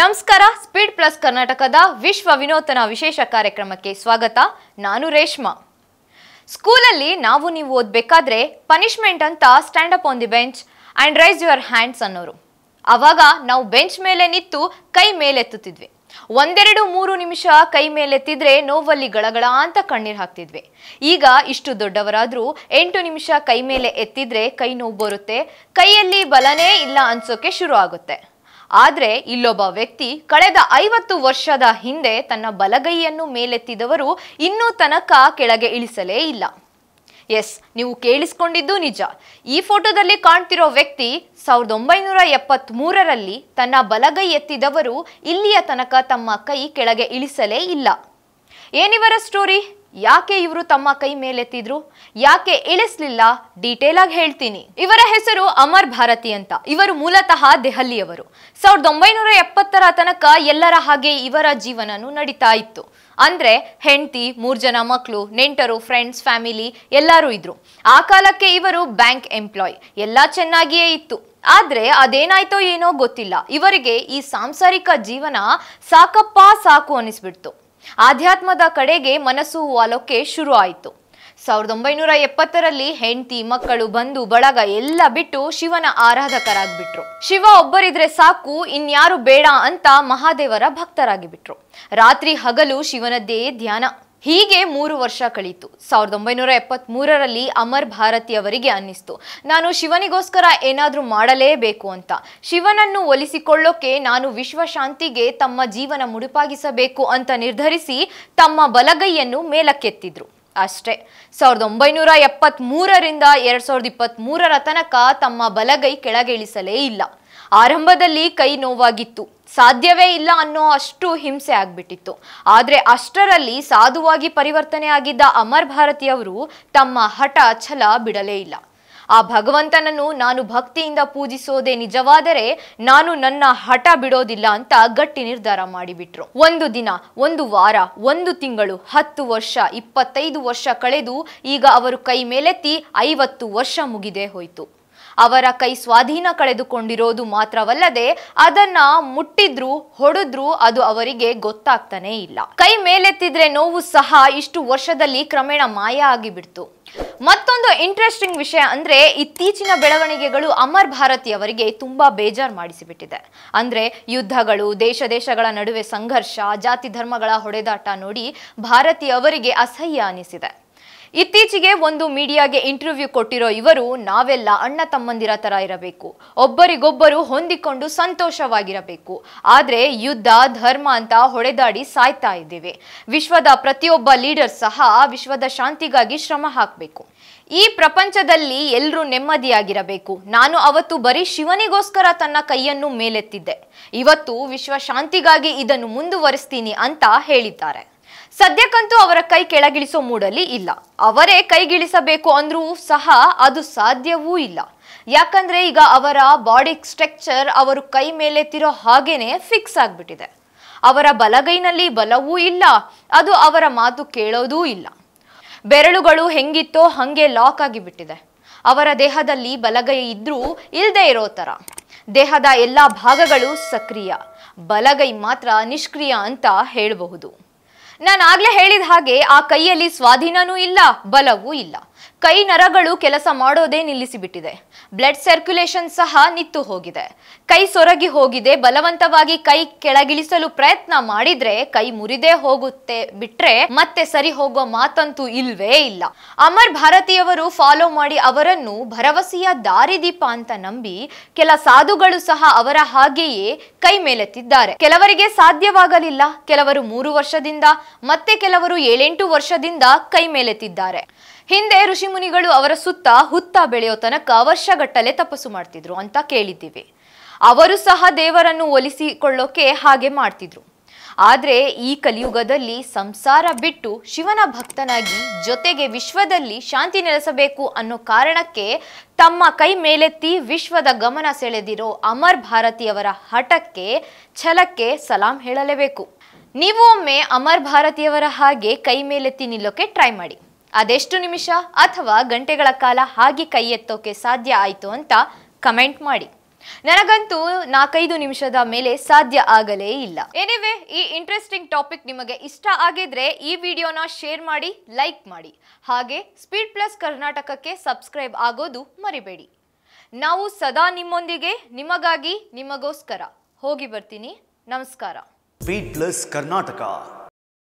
ನಮಸ್ಕಾರ speed plus ಕರ್ನಾಟಕದ ವಿಶ್ವ ವಿನೂತನ ವಿಶೇಷ ಕಾರ್ಯಕ್ರಮಕ್ಕೆ ಸ್ವಾಗತ ನಾನು ರೇಷ್ಮಾ ಸ್ಕೂಲಲ್ಲಿ ನಾವು ನೀವು ಓದಬೇಕಾದ್ರೆ ಪನಿಷ್ಮೆಂಟ್ ಅಂತ stand up on the bench and raise your hands ಅನ್ನೋರು ಅವಾಗ ನಾವು ಬೆಂಚ್ ಮೇಲೆ ನಿಂತು ಕೈ ಮೇಲೆತ್ತುತ್ತಿದ್ವಿ ಒಂದೆರಡು ಮೂರು ನಿಮಿಷ ಕೈ ಮೇಲೆತ್ತಿದ್ರೆ ನೋವಲ್ಲಿ ಗಳಗಳ ಅಂತ ಕಣ್ಣೀರು ಹಾಕ್ತಿದ್ವಿ ಈಗ ಇಷ್ಟು ದೊಡ್ಡವರಾದರೂ ಎಂಟು ನಿಮಿಷ ಕೈ ಮೇಲೆ ಎತ್ತಿದ್ರೆ ಕೈ ನೋವು ಬರುತ್ತೆ ಕೈಯಲ್ಲಿ ಬಲನೇ ಇಲ್ಲ ಅನ್ಸೋಕೆ ಶುರು ಆಗುತ್ತೆ ಆದರೆ ಇಲ್ಲೊಬ್ಬ ವ್ಯಕ್ತಿ ಕಳೆದ ಐವತ್ತು ವರ್ಷದ ಹಿಂದೆ ತನ್ನ ಬಲಗೈಯನ್ನು ಮೇಲೆತ್ತಿದವರು ಇನ್ನೂ ತನಕ ಕೆಳಗೆ ಇಳಿಸಲೇ ಇಲ್ಲ ಎಸ್ ನೀವು ಕೇಳಿಸ್ಕೊಂಡಿದ್ದು ನಿಜ ಈ ಫೋಟೋದಲ್ಲಿ ಕಾಣ್ತಿರೋ ವ್ಯಕ್ತಿ ಸಾವಿರದ ಒಂಬೈನೂರ ಎಪ್ಪತ್ತ್ ಮೂರರಲ್ಲಿ ತನ್ನ ಬಲಗೈ ಎತ್ತಿದವರು ಇಲ್ಲಿಯ ತನಕ ತಮ್ಮ ಕೈ ಕೆಳಗೆ ಇಳಿಸಲೇ ಇಲ್ಲ ಏನಿವರ ಸ್ಟೋರಿ ಯಾಕೆ ಇವರು ತಮ್ಮ ಕೈ ಮೇಲೆತ್ತಿದ್ರು ಯಾಕೆ ಇಳಿಸ್ಲಿಲ್ಲ ಡೀಟೇಲ್ ಆಗಿ ಹೇಳ್ತೀನಿ ಇವರ ಹೆಸರು ಅಮರ್ ಭಾರತಿ ಅಂತ ಇವರು ಮೂಲತಃ ದೆಹಲಿಯವರು ಸಾವಿರದ ಒಂಬೈನೂರ ಎಪ್ಪತ್ತರ ತನಕ ಎಲ್ಲರ ಹಾಗೆ ಇವರ ಜೀವನನು ನಡೀತಾ ಇತ್ತು ಅಂದ್ರೆ ಹೆಂಡತಿ ಮೂರ್ ಜನ ಮಕ್ಕಳು ನೆಂಟರು ಫ್ರೆಂಡ್ಸ್ ಫ್ಯಾಮಿಲಿ ಎಲ್ಲರೂ ಇದ್ರು ಆ ಕಾಲಕ್ಕೆ ಇವರು ಬ್ಯಾಂಕ್ ಎಂಪ್ಲಾಯ್ ಎಲ್ಲ ಚೆನ್ನಾಗಿಯೇ ಇತ್ತು ಆದ್ರೆ ಅದೇನಾಯ್ತೋ ಏನೋ ಗೊತ್ತಿಲ್ಲ ಇವರಿಗೆ ಈ ಸಾಂಸಾರಿಕ ಜೀವನ ಸಾಕಪ್ಪ ಸಾಕು ಅನಿಸ್ಬಿಡ್ತು ಆಧ್ಯಾತ್ಮದ ಕಡೆಗೆ ಮನಸ್ಸು ಒಲೋಕೆ ಶುರು ಆಯಿತು ಸಾವಿರದ ಒಂಬೈನೂರ ಎಪ್ಪತ್ತರಲ್ಲಿ ಹೆಂಡತಿ ಮಕ್ಕಳು ಬಂದು ಬಳಗ ಎಲ್ಲ ಬಿಟ್ಟು ಶಿವನ ಆರಾಧಕರಾಗ್ಬಿಟ್ರು ಶಿವ ಒಬ್ಬರಿದ್ರೆ ಸಾಕು ಇನ್ಯಾರು ಬೇಡ ಅಂತ ಮಹಾದೇವರ ಭಕ್ತರಾಗಿ ಬಿಟ್ರು ರಾತ್ರಿ ಹಗಲು ಶಿವನದ್ದೇ ಧ್ಯಾನ ಹೀಗೆ ಮೂರು ವರ್ಷ ಕಳೀತು ಸಾವಿರದ ಒಂಬೈನೂರ ಎಪ್ಪತ್ತ್ ಮೂರರಲ್ಲಿ ಅಮರ್ ಭಾರತಿಯವರಿಗೆ ಅನ್ನಿಸ್ತು ನಾನು ಶಿವನಿಗೋಸ್ಕರ ಏನಾದರೂ ಮಾಡಲೇಬೇಕು ಅಂತ ಶಿವನನ್ನು ಒಲಿಸಿಕೊಳ್ಳೋಕೆ ನಾನು ವಿಶ್ವಶಾಂತಿಗೆ ತಮ್ಮ ಜೀವನ ಮುಡುಪಾಗಿಸಬೇಕು ಅಂತ ನಿರ್ಧರಿಸಿ ತಮ್ಮ ಬಲಗೈಯನ್ನು ಮೇಲಕ್ಕೆತ್ತಿದ್ರು ಅಷ್ಟೇ ಸಾವಿರದ ಒಂಬೈನೂರ ಎಪ್ಪತ್ತ್ ಮೂರರಿಂದ ಎರಡ್ ಸಾವಿರದ ಇಪ್ಪತ್ತ್ ಮೂರರ ತನಕ ತಮ್ಮ ಬಲಗೈ ಕೆಳಗಿಳಿಸಲೇ ಇಲ್ಲ ಆರಂಭದಲ್ಲಿ ಕೈ ನೋವಾಗಿತ್ತು ಸಾಧ್ಯವೇ ಇಲ್ಲ ಅನ್ನೋ ಅಷ್ಟು ಹಿಂಸೆ ಆಗ್ಬಿಟ್ಟಿತ್ತು ಆದರೆ ಅಷ್ಟರಲ್ಲಿ ಸಾಧುವಾಗಿ ಪರಿವರ್ತನೆ ಆಗಿದ್ದ ಅಮರ್ ಭಾರತಿಯವರು ತಮ್ಮ ಹಠ ಛಲ ಬಿಡಲೇ ಇಲ್ಲ ಆ ಭಗವಂತನನ್ನು ನಾನು ಭಕ್ತಿಯಿಂದ ಪೂಜಿಸೋದೆ ನಿಜವಾದರೆ ನಾನು ನನ್ನ ಹಠ ಬಿಡೋದಿಲ್ಲ ಅಂತ ಗಟ್ಟಿ ನಿರ್ಧಾರ ಮಾಡಿಬಿಟ್ರು ಒಂದು ದಿನ ಒಂದು ವಾರ ಒಂದು ತಿಂಗಳು ಹತ್ತು ವರ್ಷ ಇಪ್ಪತ್ತೈದು ವರ್ಷ ಕಳೆದು ಈಗ ಅವರು ಕೈ ಮೇಲೆತ್ತಿ ಐವತ್ತು ವರ್ಷ ಮುಗಿದೇ ಹೋಯಿತು ಅವರ ಕೈ ಸ್ವಾಧೀನ ಕಳೆದುಕೊಂಡಿರೋದು ಮಾತ್ರವಲ್ಲದೆ ಅದನ್ನ ಮುಟ್ಟಿದ್ರು ಹೊಡೆದ್ರು ಅದು ಅವರಿಗೆ ಗೊತ್ತಾಗ್ತಾನೆ ಇಲ್ಲ ಕೈ ಮೇಲೆತ್ತಿದ್ರೆ ನೋವು ಸಹ ಇಷ್ಟು ವರ್ಷದಲ್ಲಿ ಕ್ರಮೇಣ ಮಾಯ ಆಗಿಬಿಡ್ತು ಮತ್ತೊಂದು ಇಂಟ್ರೆಸ್ಟಿಂಗ್ ವಿಷಯ ಅಂದ್ರೆ ಇತ್ತೀಚಿನ ಬೆಳವಣಿಗೆಗಳು ಅಮರ್ ಭಾರತಿ ಅವರಿಗೆ ತುಂಬಾ ಬೇಜಾರ್ ಮಾಡಿಸಿಬಿಟ್ಟಿದೆ ಅಂದ್ರೆ ಯುದ್ಧಗಳು ದೇಶ ದೇಶಗಳ ನಡುವೆ ಸಂಘರ್ಷ ಜಾತಿ ಧರ್ಮಗಳ ಹೊಡೆದಾಟ ನೋಡಿ ಭಾರತಿ ಅವರಿಗೆ ಅಸಹ್ಯ ಅನಿಸಿದೆ ಇತ್ತೀಚೆಗೆ ಒಂದು ಮೀಡಿಯಾಗೆ ಇಂಟರ್ವ್ಯೂ ಕೊಟ್ಟಿರೋ ಇವರು ನಾವೆಲ್ಲ ಅಣ್ಣ ತಮ್ಮಂದಿರ ತರ ಇರಬೇಕು ಒಬ್ಬರಿಗೊಬ್ಬರು ಹೊಂದಿಕೊಂಡು ಸಂತೋಷವಾಗಿರಬೇಕು ಆದರೆ ಯುದ್ಧ ಧರ್ಮ ಅಂತ ಹೊಡೆದಾಡಿ ಸಾಯ್ತಾ ಇದ್ದೇವೆ ವಿಶ್ವದ ಪ್ರತಿಯೊಬ್ಬ ಲೀಡರ್ ಸಹ ವಿಶ್ವದ ಶಾಂತಿಗಾಗಿ ಶ್ರಮ ಹಾಕಬೇಕು ಈ ಪ್ರಪಂಚದಲ್ಲಿ ಎಲ್ಲರೂ ನೆಮ್ಮದಿಯಾಗಿರಬೇಕು ನಾನು ಅವತ್ತು ಬರೀ ಶಿವನಿಗೋಸ್ಕರ ತನ್ನ ಕೈಯನ್ನು ಮೇಲೆತ್ತಿದ್ದೆ ಇವತ್ತು ವಿಶ್ವ ಶಾಂತಿಗಾಗಿ ಇದನ್ನು ಮುಂದುವರಿಸ್ತೀನಿ ಅಂತ ಹೇಳಿದ್ದಾರೆ ಸದ್ಯಕ್ಕಂತೂ ಅವರ ಕೈ ಕೆಳಗಿಳಿಸೋ ಮೂಡಲ್ಲಿ ಇಲ್ಲ ಅವರೇ ಕೈಗಿಳಿಸಬೇಕು ಅಂದ್ರೂ ಸಹ ಅದು ಸಾಧ್ಯವೂ ಇಲ್ಲ ಯಾಕಂದ್ರೆ ಈಗ ಅವರ ಬಾಡಿ ಸ್ಟ್ರಕ್ಚರ್ ಅವರು ಕೈ ಮೇಲೆ ತಿರೋ ಹಾಗೇನೆ ಫಿಕ್ಸ್ ಆಗಿಬಿಟ್ಟಿದೆ ಅವರ ಬಲಗೈನಲ್ಲಿ ಬಲವೂ ಇಲ್ಲ ಅದು ಅವರ ಮಾತು ಕೇಳೋದೂ ಇಲ್ಲ ಬೆರಳುಗಳು ಹೆಂಗಿತ್ತೋ ಹಾಗೆ ಲಾಕ್ ಆಗಿಬಿಟ್ಟಿದೆ ಅವರ ದೇಹದಲ್ಲಿ ಬಲಗೈ ಇದ್ರೂ ಇಲ್ಲದೆ ಇರೋ ಥರ ದೇಹದ ಎಲ್ಲ ಭಾಗಗಳು ಸಕ್ರಿಯ ಬಲಗೈ ಮಾತ್ರ ನಿಷ್ಕ್ರಿಯ ಅಂತ ಹೇಳಬಹುದು ನಾನು ಆಗ್ಲೇ ಹೇಳಿದ ಹಾಗೆ ಆ ಕೈಯಲ್ಲಿ ಸ್ವಾಧೀನನೂ ಇಲ್ಲ ಬಲವೂ ಇಲ್ಲ ಕೈ ನರಗಳು ಕೆಲಸ ಮಾಡೋದೇ ನಿಲ್ಲಿಸಿಬಿಟ್ಟಿದೆ ಬ್ಲಡ್ ಸರ್ಕ್ಯುಲೇಷನ್ ಸಹ ನಿತ್ತು ಹೋಗಿದೆ ಕೈ ಸೊರಗಿ ಹೋಗಿದೆ ಬಲವಂತವಾಗಿ ಕೈ ಕೆಳಗಿಳಿಸಲು ಪ್ರಯತ್ನ ಮಾಡಿದ್ರೆ ಕೈ ಮುರಿದೇ ಹೋಗುತ್ತೆ ಬಿಟ್ರೆ ಮತ್ತೆ ಸರಿ ಹೋಗೋ ಮಾತಂತೂ ಇಲ್ವೇ ಇಲ್ಲ ಅಮರ್ ಭಾರತಿಯವರು ಫಾಲೋ ಮಾಡಿ ಅವರನ್ನು ಭರವಸೆಯ ದಾರಿದೀಪ ಅಂತ ನಂಬಿ ಕೆಲ ಸಾಧುಗಳು ಸಹ ಅವರ ಹಾಗೆಯೇ ಕೈ ಮೇಲೆತ್ತಿದ್ದಾರೆ ಕೆಲವರಿಗೆ ಸಾಧ್ಯವಾಗಲಿಲ್ಲ ಕೆಲವರು ಮೂರು ವರ್ಷದಿಂದ ಮತ್ತೆ ಕೆಲವರು ಏಳೆಂಟು ವರ್ಷದಿಂದ ಕೈ ಮೇಲೆತ್ತಿದ್ದಾರೆ ಹಿಂದೆ ಋಷಿಮುನಿಗಳು ಅವರ ಸುತ್ತ ಹುತ್ತ ಬೆಳೆಯೋ ತನಕ ವರ್ಷಗಟ್ಟಲೆ ತಪಸ್ಸು ಮಾಡ್ತಿದ್ರು ಅಂತ ಕೇಳಿದ್ದೀವಿ ಅವರು ಸಹ ದೇವರನ್ನು ಒಲಿಸಿಕೊಳ್ಳೋಕೆ ಹಾಗೆ ಮಾಡ್ತಿದ್ರು ಆದರೆ ಈ ಕಲಿಯುಗದಲ್ಲಿ ಸಂಸಾರ ಬಿಟ್ಟು ಶಿವನ ಭಕ್ತನಾಗಿ ಜೊತೆಗೆ ವಿಶ್ವದಲ್ಲಿ ಶಾಂತಿ ನೆಲೆಸಬೇಕು ಅನ್ನೋ ಕಾರಣಕ್ಕೆ ತಮ್ಮ ಕೈ ಮೇಲೆತ್ತಿ ವಿಶ್ವದ ಗಮನ ಸೆಳೆದಿರೋ ಅಮರ್ ಭಾರತಿಯವರ ಹಠಕ್ಕೆ ಛಲಕ್ಕೆ ಸಲಾಂ ಹೇಳಲೇಬೇಕು ನೀವು ಒಮ್ಮೆ ಅಮರ್ ಭಾರತಿಯವರ ಹಾಗೆ ಕೈ ಮೇಲೆತ್ತಿ ನಿಲ್ಲೋಕೆ ಟ್ರೈ ಮಾಡಿ ಅದೆಷ್ಟು ನಿಮಿಷ ಅಥವಾ ಗಂಟೆಗಳ ಕಾಲ ಹಾಗೆ ಕೈ ಎತ್ತೋಕೆ ಸಾಧ್ಯ ಆಯಿತು ಅಂತ ಕಮೆಂಟ್ ಮಾಡಿ ನನಗಂತೂ ನಾಲ್ಕೈದು ನಿಮಿಷದ ಮೇಲೆ ಸಾಧ್ಯ ಆಗಲೇ ಇಲ್ಲ ಏನಿವೆ ಈ ಇಂಟ್ರೆಸ್ಟಿಂಗ್ ಟಾಪಿಕ್ ನಿಮಗೆ ಇಷ್ಟ ಆಗಿದ್ರೆ ಈ ವಿಡಿಯೋನ ಶೇರ್ ಮಾಡಿ ಲೈಕ್ ಮಾಡಿ ಹಾಗೆ ಸ್ಪೀಡ್ ಪ್ಲಸ್ ಕರ್ನಾಟಕಕ್ಕೆ ಸಬ್ಸ್ಕ್ರೈಬ್ ಆಗೋದು ಮರಿಬೇಡಿ ನಾವು ಸದಾ ನಿಮ್ಮೊಂದಿಗೆ ನಿಮಗಾಗಿ ನಿಮಗೋಸ್ಕರ ಹೋಗಿ ಬರ್ತೀನಿ ನಮಸ್ಕಾರ ಸ್ಪೀಡ್ ಪ್ಲಸ್ ಕರ್ನಾಟಕ